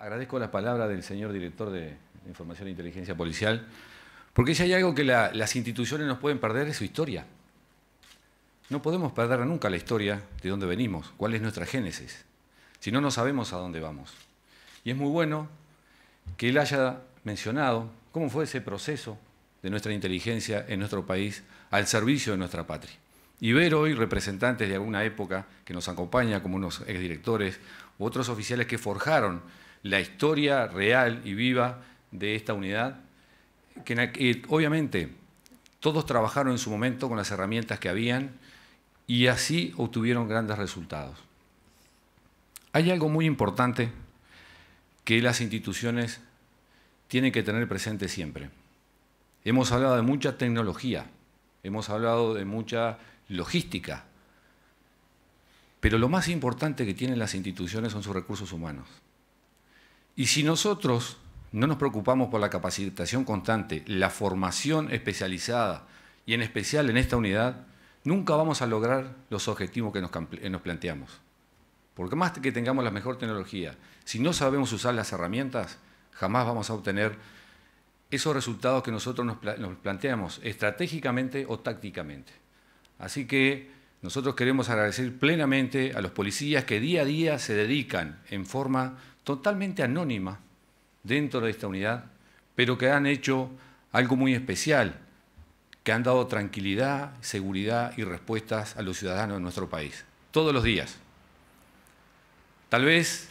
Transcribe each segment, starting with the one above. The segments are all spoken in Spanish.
Agradezco la palabra del señor director de Información e Inteligencia Policial, porque si hay algo que las instituciones nos pueden perder es su historia. No podemos perder nunca la historia de dónde venimos, cuál es nuestra génesis, si no, no sabemos a dónde vamos. Y es muy bueno que él haya mencionado cómo fue ese proceso de nuestra inteligencia en nuestro país al servicio de nuestra patria. Y ver hoy representantes de alguna época que nos acompaña, como unos exdirectores u otros oficiales que forjaron la historia real y viva de esta unidad, que obviamente todos trabajaron en su momento con las herramientas que habían y así obtuvieron grandes resultados. Hay algo muy importante que las instituciones tienen que tener presente siempre. Hemos hablado de mucha tecnología, hemos hablado de mucha logística, pero lo más importante que tienen las instituciones son sus recursos humanos. Y si nosotros no nos preocupamos por la capacitación constante, la formación especializada y en especial en esta unidad, nunca vamos a lograr los objetivos que nos, eh, planteamos. Porque más que tengamos la mejor tecnología, si no sabemos usar las herramientas, jamás vamos a obtener esos resultados que nosotros nos, nos planteamos estratégicamente o tácticamente. Así que nosotros queremos agradecer plenamente a los policías que día a día se dedican en forma totalmente anónima dentro de esta unidad, pero que han hecho algo muy especial, que han dado tranquilidad, seguridad y respuestas a los ciudadanos de nuestro país, todos los días. Tal vez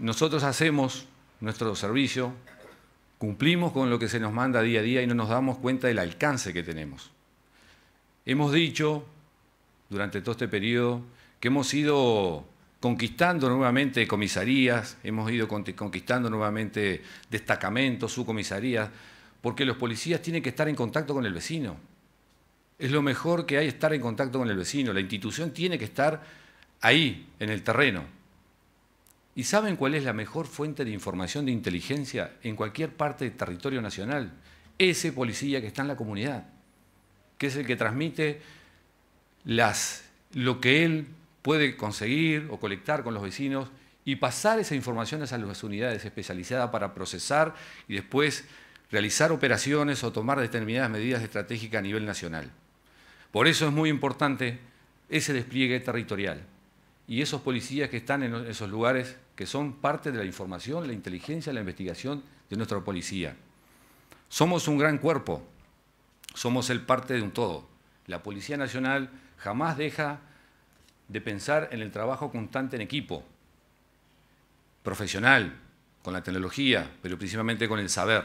nosotros hacemos nuestro servicio, cumplimos con lo que se nos manda día a día y no nos damos cuenta del alcance que tenemos. Hemos dicho durante todo este periodo que hemos sido conquistando nuevamente comisarías, hemos ido conquistando nuevamente destacamentos, subcomisarías, porque los policías tienen que estar en contacto con el vecino. Es lo mejor que hay estar en contacto con el vecino. La institución tiene que estar ahí, en el terreno. ¿Y saben cuál es la mejor fuente de información de inteligencia en cualquier parte del territorio nacional? Ese policía que está en la comunidad, que es el que transmite las, lo que él puede conseguir o colectar con los vecinos y pasar esa información a las unidades especializadas para procesar y después realizar operaciones o tomar determinadas medidas estratégicas a nivel nacional. Por eso es muy importante ese despliegue territorial y esos policías que están en esos lugares que son parte de la información, la inteligencia, la investigación de nuestra policía. Somos un gran cuerpo, somos el parte de un todo. La Policía Nacional jamás deja de pensar en el trabajo constante en equipo, profesional, con la tecnología, pero principalmente con el saber.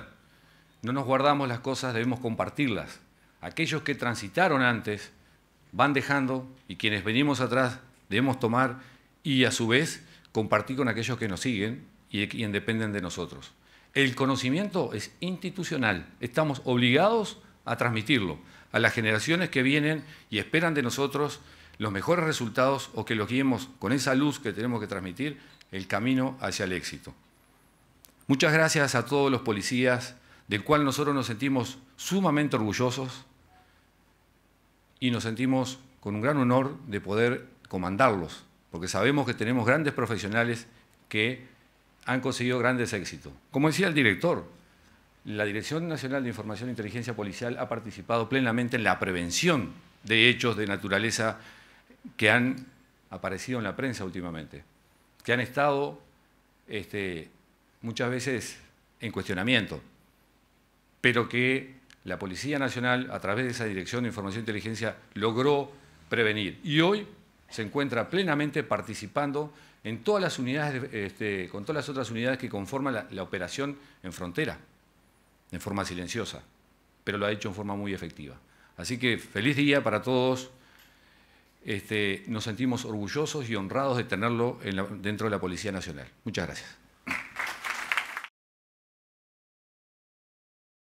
No nos guardamos las cosas, debemos compartirlas. Aquellos que transitaron antes van dejando y quienes venimos atrás debemos tomar y a su vez compartir con aquellos que nos siguen y, quien dependen de nosotros. El conocimiento es institucional, estamos obligados a transmitirlo a las generaciones que vienen y esperan de nosotros los mejores resultados o que los guiemos con esa luz que tenemos que transmitir el camino hacia el éxito. Muchas gracias a todos los policías, del cual nosotros nos sentimos sumamente orgullosos y nos sentimos con un gran honor de poder comandarlos, porque sabemos que tenemos grandes profesionales que han conseguido grandes éxitos. Como decía el director, la Dirección Nacional de Información e Inteligencia Policial ha participado plenamente en la prevención de hechos de naturaleza que han aparecido en la prensa últimamente, que han estado este, muchas veces en cuestionamiento, pero que la Policía Nacional, a través de esa Dirección de Información e Inteligencia, logró prevenir. Y hoy se encuentra plenamente participando en todas las unidades, este, con todas las otras unidades que conforman la operación en frontera, en forma silenciosa, pero lo ha hecho en forma muy efectiva. Así que feliz día para todos este, nos sentimos orgullosos y honrados de tenerlo dentro de la Policía Nacional. Muchas gracias.